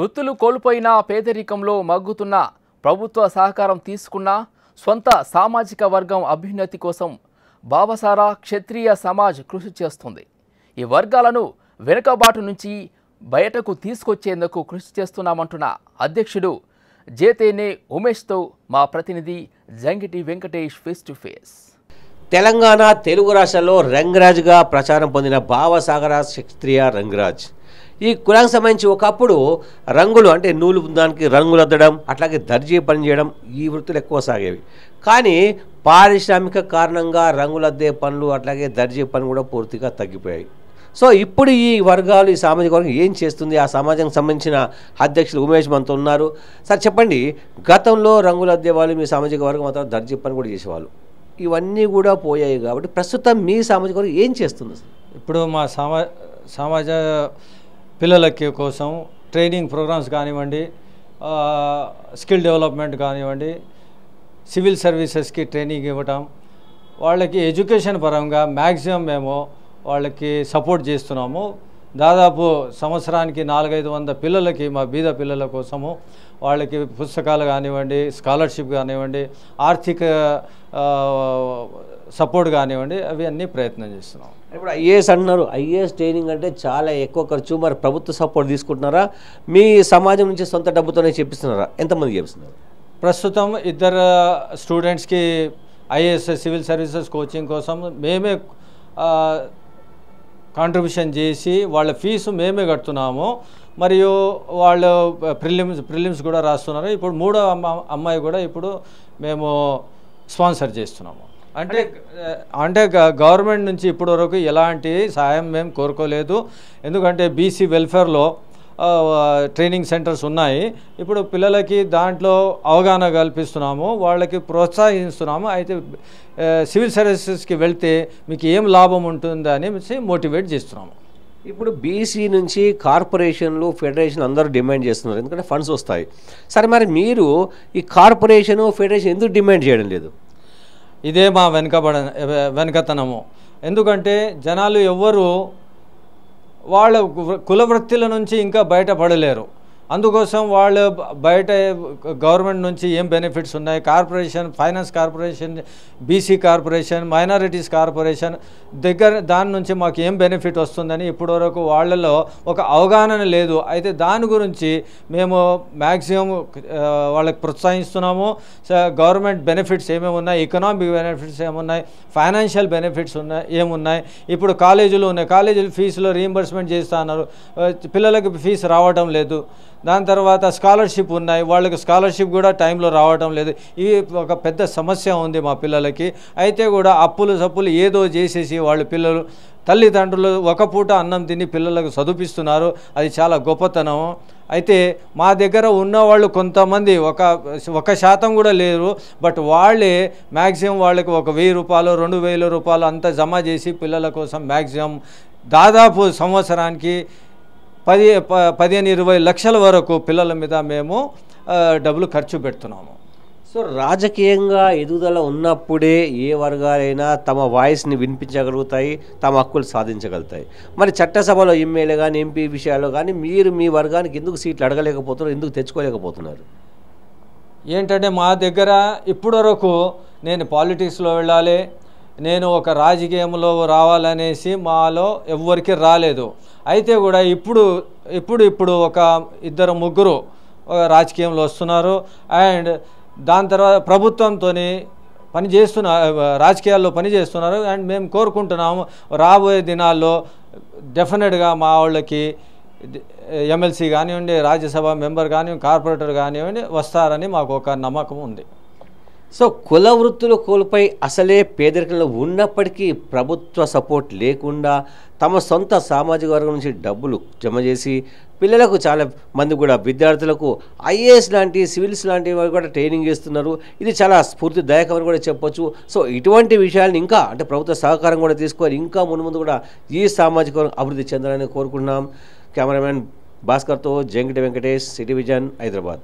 వృత్తులు కోల్పోయిన పేదరికంలో మగ్గుతున్న ప్రభుత్వ సహకారం తీసుకున్న స్వంత సామాజిక వర్గం అభ్యున్నతి కోసం బావసారా క్షత్రియ సమాజ్ కృషి చేస్తుంది ఈ వర్గాలను వెనుకబాటు నుంచి బయటకు తీసుకొచ్చేందుకు కృషి చేస్తున్నామంటున్న అధ్యక్షుడు జేతేనే ఉమేష్తో మా ప్రతినిధి Jangiti Venkatesh face to face Telangana Telugu రాష్ట్రాల్లో రంగరాజ్గా ప్రచారం పొందిన భావసాగర క్షత్రియ రంగరాజ్ ఈ కులాకు సంబంధించి ఒకప్పుడు రంగులు అంటే నూలు దానికి రంగులు అద్దడం అట్లాగే దర్జీ పని చేయడం ఈ వృత్తులు ఎక్కువ సాగేవి కానీ పారిశ్రామిక కారణంగా రంగులద్దే పనులు అట్లాగే దర్జీ పని కూడా పూర్తిగా తగ్గిపోయాయి సో ఇప్పుడు ఈ వర్గాలు ఈ సామాజిక వర్గం ఏం చేస్తుంది ఆ సమాజానికి సంబంధించిన అధ్యక్షులు ఉమేష్ మనతో ఉన్నారు సార్ చెప్పండి గతంలో రంగులు వాళ్ళు మీ సామాజిక వర్గం మాత్రం దర్జీ పని కూడా చేసేవాళ్ళు ఇవన్నీ కూడా పోయాయి కాబట్టి ప్రస్తుతం మీ సామాజిక వర్గం ఏం చేస్తుంది ఇప్పుడు మా సమా సమాజ పిల్లలకి కోసం ట్రైనింగ్ ప్రోగ్రామ్స్ కానివ్వండి స్కిల్ డెవలప్మెంట్ కానివ్వండి సివిల్ సర్వీసెస్కి ట్రైనింగ్ ఇవ్వటం వాళ్ళకి ఎడ్యుకేషన్ పరంగా మ్యాక్సిమం మేము వాళ్ళకి సపోర్ట్ చేస్తున్నాము దాదాపు సంవత్సరానికి నాలుగైదు వంద పిల్లలకి మా బీద పిల్లల కోసము వాళ్ళకి పుస్తకాలు కానివ్వండి స్కాలర్షిప్ కానివ్వండి ఆర్థిక సపోర్ట్ కానివ్వండి అవి అన్నీ ప్రయత్నం చేస్తున్నాం ఇప్పుడు ఐఏఎస్ అంటున్నారు ఐఏఎస్ ట్రైనింగ్ అంటే చాలా ఎక్కువ ఖర్చు మరి ప్రభుత్వ సపోర్ట్ తీసుకుంటున్నారా మీ సమాజం నుంచి సొంత డబ్బుతోనే చెప్పిస్తున్నారా ఎంతమంది చేపిస్తున్నారు ప్రస్తుతం ఇద్దరు స్టూడెంట్స్కి ఐఏఎస్ సివిల్ సర్వీసెస్ కోచింగ్ కోసం మేమే కాంట్రిబ్యూషన్ చేసి వాళ్ళ ఫీజు మేమే కడుతున్నాము మరియు వాళ్ళు ప్రిలిమ్స్ ప్రిలిమ్స్ కూడా రాస్తున్నారు ఇప్పుడు మూడో అమ్మాయి కూడా ఇప్పుడు మేము స్పాన్సర్ చేస్తున్నాము అంటే అంటే గవర్నమెంట్ నుంచి ఇప్పటి వరకు ఎలాంటి సాయం మేము కోరుకోలేదు ఎందుకంటే బీసీ వెల్ఫేర్లో ట్రైనింగ్ సెంటర్స్ ఉన్నాయి ఇప్పుడు పిల్లలకి దాంట్లో అవగాహన కల్పిస్తున్నాము వాళ్ళకి ప్రోత్సహిస్తున్నాము అయితే సివిల్ సర్వీసెస్కి వెళ్తే మీకు ఏం లాభం అని మోటివేట్ చేస్తున్నాము ఇప్పుడు బీసీ నుంచి కార్పొరేషన్లు ఫెడరేషన్ అందరూ డిమాండ్ చేస్తున్నారు ఎందుకంటే ఫండ్స్ వస్తాయి సరే మరి మీరు ఈ కార్పొరేషను ఫెడరేషన్ ఎందుకు డిమాండ్ చేయడం లేదు ఇదే మా వెనుకబడ వెనుకతనము ఎందుకంటే జనాలు ఎవ్వరూ వాళ్ళ కులవృత్తుల నుంచి ఇంకా బయటపడలేరు అందుకోసం వాళ్ళు బయట గవర్నమెంట్ నుంచి ఏం బెనిఫిట్స్ ఉన్నాయి corporation finance corporation BC corporation minorities corporation దగ్గర దాని నుంచి మాకు ఏం బెనిఫిట్ వస్తుందని ఇప్పటివరకు వాళ్ళలో ఒక అవగాహన లేదు అయితే దాని గురించి మేము మ్యాక్సిమం వాళ్ళకి ప్రోత్సహిస్తున్నాము గవర్నమెంట్ బెనిఫిట్స్ ఏమేమి ఉన్నాయి ఎకనామిక్ బెనిఫిట్స్ ఏమున్నాయి ఫైనాన్షియల్ బెనిఫిట్స్ ఉన్నాయి ఏమున్నాయి ఇప్పుడు కాలేజీలు ఉన్నాయి కాలేజీలు ఫీజులో రీఎంబర్స్మెంట్ చేస్తా అన్నారు పిల్లలకు ఫీజు రావడం లేదు దాని తర్వాత స్కాలర్షిప్ ఉన్నాయి వాళ్ళకి స్కాలర్షిప్ కూడా టైంలో రావటం లేదు ఇవి ఒక పెద్ద సమస్య ఉంది మా పిల్లలకి అయితే కూడా అప్పులు సప్పులు ఏదో చేసేసి వాళ్ళ పిల్లలు తల్లిదండ్రులు ఒక పూట అన్నం తిని పిల్లలకు చదివిస్తున్నారు అది చాలా గొప్పతనం అయితే మా దగ్గర ఉన్నవాళ్ళు కొంతమంది ఒక ఒక శాతం కూడా లేరు బట్ వాళ్ళే మ్యాక్సిమం వాళ్ళకి ఒక వెయ్యి రూపాయలు రెండు వేల రూపాయలు అంతా జమ చేసి పిల్లల కోసం మ్యాక్సిమం దాదాపు సంవత్సరానికి పది పదిహేను ఇరవై లక్షల వరకు పిల్లల మీద మేము డబ్బులు ఖర్చు పెడుతున్నాము సో రాజకీయంగా ఎదుగుదల ఉన్నప్పుడే ఏ వర్గాలైనా తమ వాయిస్ని వినిపించగలుగుతాయి తమ హక్కులు సాధించగలుగుతాయి మరి చట్టసభలో ఎమ్మెల్యే కానీ ఎంపీ విషయాల్లో కానీ మీరు మీ వర్గానికి ఎందుకు సీట్లు అడగలేకపోతున్నారు ఎందుకు తెచ్చుకోలేకపోతున్నారు ఏంటంటే మా దగ్గర వరకు నేను పాలిటిక్స్లో వెళ్ళాలి నేను ఒక రాజకీయంలో రావాలనేసి మాలో ఎవ్వరికి రాలేదు అయితే కూడా ఇప్పుడు ఇప్పుడు ఇప్పుడు ఒక ఇద్దరు ముగ్గురు రాజకీయంలో వస్తున్నారు అండ్ దాని తర్వాత ప్రభుత్వంతో పని చేస్తున్న రాజకీయాల్లో పని చేస్తున్నారు అండ్ మేము కోరుకుంటున్నాము రాబోయే దినాల్లో డెఫినెట్గా మా వాళ్ళకి ఎమ్మెల్సీ కానివ్వండి రాజ్యసభ మెంబర్ కానివ్వండి కార్పొరేటర్ కానివ్వండి వస్తారని మాకు ఒక నమ్మకం ఉంది సో కుల వృత్తులు కోల్పై అసలే పేదరికంలో ఉన్నప్పటికీ ప్రభుత్వ సపోర్ట్ లేకుండా తమ సొంత సామాజిక వర్గం నుంచి డబ్బులు జమ చేసి పిల్లలకు చాలా మంది కూడా విద్యార్థులకు ఐఏఎస్ లాంటి సివిల్స్ లాంటి వారు కూడా ట్రైనింగ్ ఇస్తున్నారు ఇది చాలా స్ఫూర్తిదాయకమని కూడా చెప్పొచ్చు సో ఇటువంటి విషయాలను ఇంకా అంటే ప్రభుత్వ సహకారం కూడా తీసుకొని ఇంకా ముందు ముందు కూడా ఈ సామాజిక వర్గం అభివృద్ధి చెందాలని కోరుకుంటున్నాం కెమెరామెన్ భాస్కర్తో జంకిటి వెంకటేష్ సిటీ విజన్ హైదరాబాద్